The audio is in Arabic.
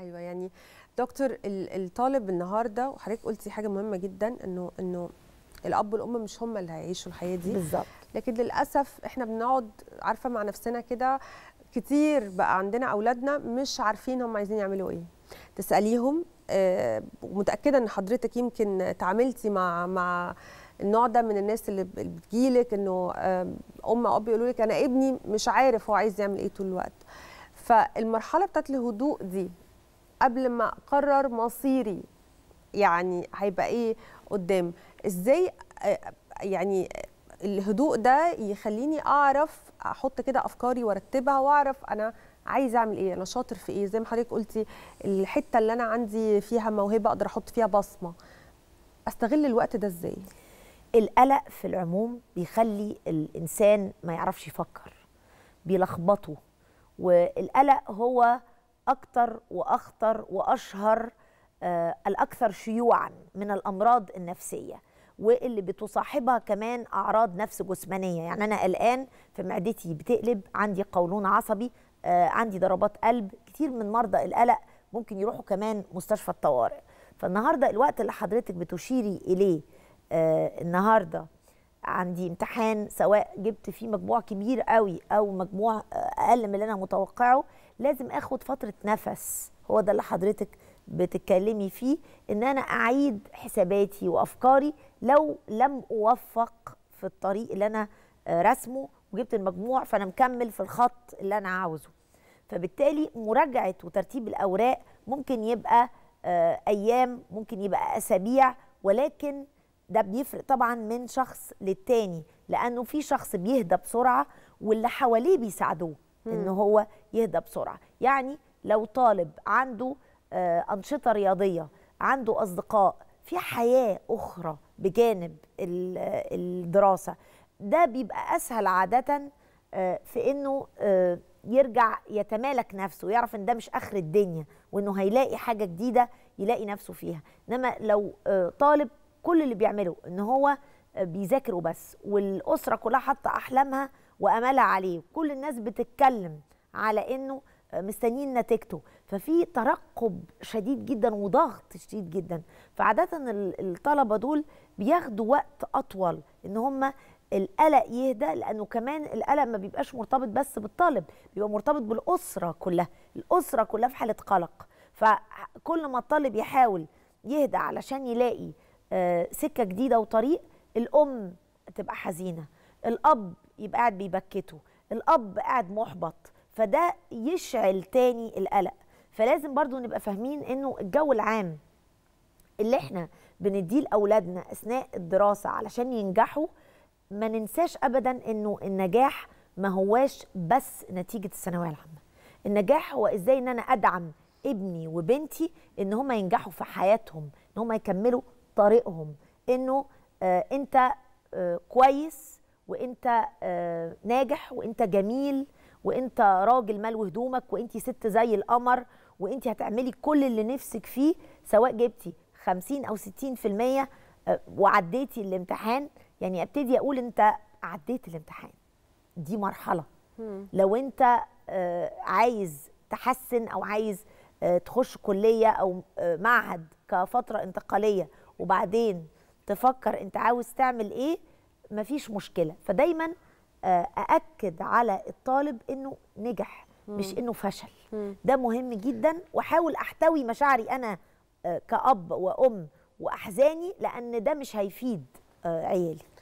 ايوه يعني دكتور الطالب النهارده وحضرتك قلتي حاجه مهمه جدا انه انه الاب والام مش هم اللي هيعيشوا الحياه دي بالظبط لكن للاسف احنا بنقعد عارفه مع نفسنا كده كتير بقى عندنا اولادنا مش عارفين هم عايزين يعملوا ايه تساليهم ومتاكده آه، ان حضرتك يمكن تعاملتي مع مع النوع ده من الناس اللي بتجيلك انه آه، ام او اب يقولوا لك انا ابني مش عارف هو عايز يعمل ايه طول الوقت فالمرحله بتاعت الهدوء دي قبل ما اقرر مصيري يعني هيبقى ايه قدام ازاي آه، يعني الهدوء ده يخليني اعرف احط كده افكاري وارتبها واعرف انا عايز اعمل ايه انا شاطر في ايه زي ما حضرتك قلتي الحته اللي انا عندي فيها موهبه اقدر احط فيها بصمه استغل الوقت ده ازاي القلق في العموم بيخلي الانسان ما يعرفش يفكر بيلخبطه والقلق هو اكثر وأخطر وأشهر آه، الأكثر شيوعا من الأمراض النفسية واللي بتصاحبها كمان أعراض نفس جسمانية يعني أنا الآن في معدتي بتقلب عندي قولون عصبي آه، عندي ضربات قلب كتير من مرضى القلق ممكن يروحوا كمان مستشفى الطوارئ فالنهاردة الوقت اللي حضرتك بتشيري إليه آه، النهارده عندي امتحان سواء جبت فيه مجموع كبير قوي او مجموع اقل من اللي انا متوقعه لازم اخد فتره نفس هو ده اللي حضرتك بتتكلمي فيه ان انا اعيد حساباتي وافكاري لو لم اوفق في الطريق اللي انا آه، رسمه وجبت المجموع فانا مكمل في الخط اللي انا عاوزه فبالتالي مراجعه وترتيب الاوراق ممكن يبقى آه، ايام ممكن يبقى اسابيع ولكن ده بيفرق طبعا من شخص للتاني لانه في شخص بيهدى بسرعه واللي حواليه بيساعدوه ان هو يهدى بسرعه يعني لو طالب عنده آه، انشطه رياضيه عنده اصدقاء في حياه اخرى بجانب الدراسه ده بيبقى اسهل عاده آه، في انه آه، يرجع يتمالك نفسه ويعرف ان ده مش اخر الدنيا وانه هيلاقي حاجه جديده يلاقي نفسه فيها انما لو طالب كل اللي بيعمله ان هو بيذاكر وبس والاسره كلها حاطه احلامها وامالها عليه كل الناس بتتكلم على انه مستنيين نتيجته ففي ترقب شديد جدا وضغط شديد جدا فعاده الطلبه دول بياخدوا وقت اطول ان هم القلق يهدى لانه كمان القلق ما بيبقاش مرتبط بس بالطالب بيبقى مرتبط بالاسره كلها الاسره كلها في حاله قلق فكل ما الطالب يحاول يهدى علشان يلاقي آه، سكه جديده وطريق الام تبقى حزينه الاب يبقى قاعد بيبكته الاب قاعد محبط فده يشعل تاني القلق فلازم برضو نبقى فاهمين انه الجو العام اللي احنا بنديه لاولادنا اثناء الدراسه علشان ينجحوا ما ننساش ابدا انه النجاح ما هواش بس نتيجه الثانويه العامه النجاح هو ازاي ان انا ادعم ابني وبنتي ان هم ينجحوا في حياتهم ان هم يكملوا طريقهم انه آه، انت آه، كويس وانت آه، ناجح وانت جميل وانت راجل مال وهدومك وانت ست زي القمر وانت هتعملي كل اللي نفسك فيه سواء جبتي 50 او 60% وعديتي الامتحان يعني ابتدي اقول انت عديت الامتحان دي مرحله لو انت عايز تحسن او عايز تخش كليه او معهد كفتره انتقاليه وبعدين تفكر انت عاوز تعمل ايه مفيش مشكله فدايما آه، ااكد على الطالب انه نجح مش انه فشل ده مهم جدا واحاول احتوي مشاعري انا آه، كاب وام واحزاني لان ده مش هيفيد آه، عيالي